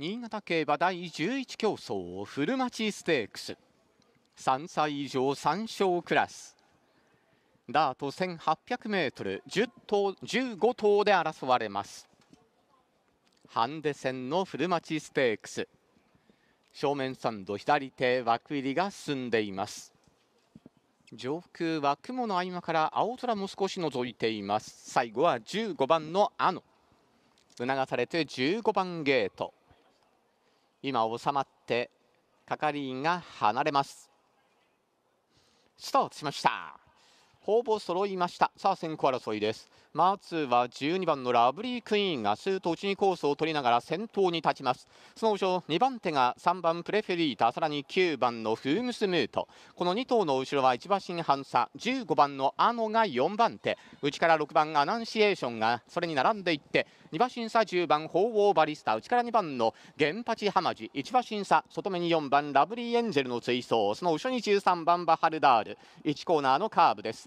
新潟競馬第11競争古町ステークス3歳以上3勝クラスダート 1800m10 頭15頭で争われますハンデ戦の古町ステークス正面サンド左手枠入りが進んでいます上空は雲の合間から青空も少し覗いています最後は15番のあの促されて15番ゲート今収まって係員が離れますスタートしましたほぼ揃いましたさあ先行争いですまずは12番のラブリークイーンがシュートちにコースを取りながら先頭に立ちますその後ろ2番手が3番プレフェリータさらに9番のフームスムートこの2頭の後ろは1馬身半差15番のアノが4番手内から6番アナンシエーションがそれに並んでいって2馬身差10番鳳凰バリスタ内から2番のゲンパチハマジ1馬身差外目に4番ラブリーエンジェルの追走その後ろに13番バハルダール1コーナーのカーブです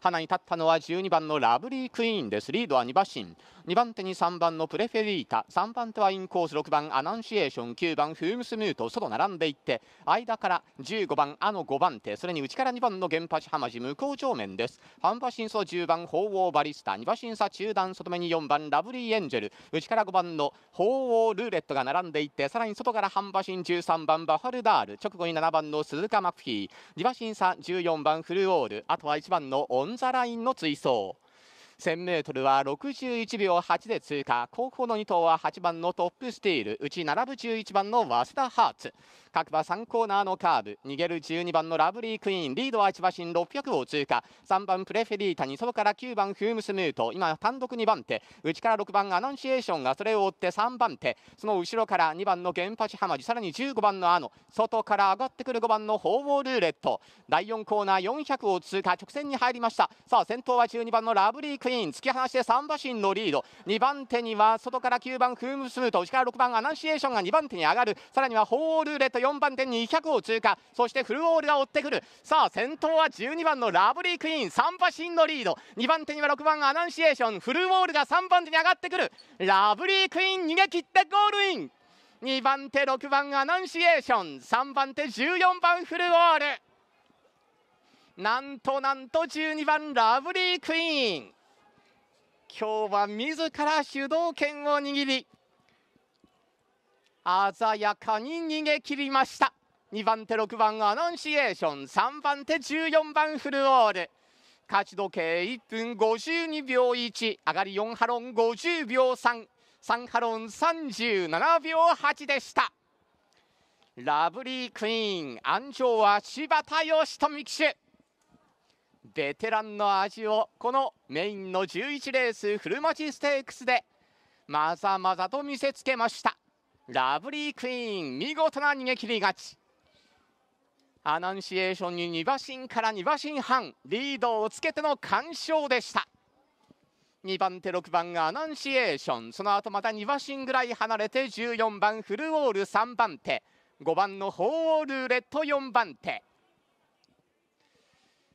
花に立ったのは12番のラブリークイーンですリードは2馬身2番手に3番のプレフェリータ3番手はインコース6番アナンシエーション9番フームスムート外並んでいって間から15番あの5番手それに内から2番の原発浜地向こう正面です半馬身差10番鳳凰バリスタ2馬身差中段外目に4番ラブリーエンジェル内から5番の鳳凰ルーレットが並んでいってさらに外から半馬身13番バファルダール直後に7番の鈴鹿マクフィー2馬身差14番フルオールあとは1番のオンンザラインの追走 1000m は61秒8で通過後方の2頭は8番のトップスティールうち並ぶ11番の早稲田ハーツ各馬3コーナーのカーブ逃げる12番のラブリークイーンリードは千葉新600を通過3番プレフェリータに外から9番フームスムート今単独2番手内から6番アナンシエーションがそれを追って3番手その後ろから2番のゲンパチハマジさらに15番のアノ外から上がってくる5番のホーウルーレット第4コーナー400を通過直線に入りましたさあ先頭は12番のラブリーククイーン突き放して3馬身のリード2番手には外から9番フームスムート内から6番アナンシエーションが2番手に上がるさらにはホールーレット4番手に200を通過そしてフルオールが追ってくるさあ先頭は12番のラブリークイーン3馬身のリード2番手には6番アナンシエーションフルオールが3番手に上がってくるラブリークイーン逃げ切ってゴールイン2番手6番アナンシエーション3番手14番フルオールなんとなんと12番ラブリークイーン今日は自ら主導権を握り鮮やかに逃げ切りました2番手6番アナンシエーション3番手14番フルオール勝ち時計1分52秒1上がり4ハロン50秒33ハロン37秒8でしたラブリークイーン安城は柴田義富騎手ベテランの味をこのメインの11レース古町ステークスでまざまざと見せつけましたラブリークイーン見事な逃げ切り勝ちアナウンシエーションに2馬身から2馬身半リードをつけての完勝でした2番手6番がアナウンシエーションその後また2馬身ぐらい離れて14番フルオール3番手5番のホールーレット4番手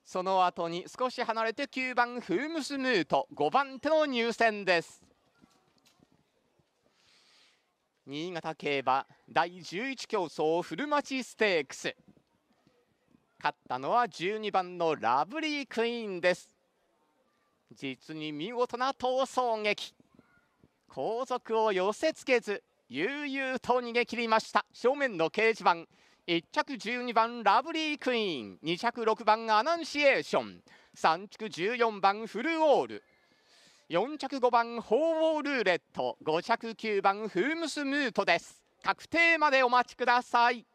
その後に少し離れて9番フームスムート5番手の入選です新潟競馬第11競争古町ステークス勝ったのは12番のラブリークイーンです実に見事な逃走劇後続を寄せつけず悠々と逃げ切りました正面の掲示板1着12番ラブリークイーン2着6番アナンシエーション3着14番フルオール4着5番鳳凰ルーレット5着9番フームスムートです確定までお待ちください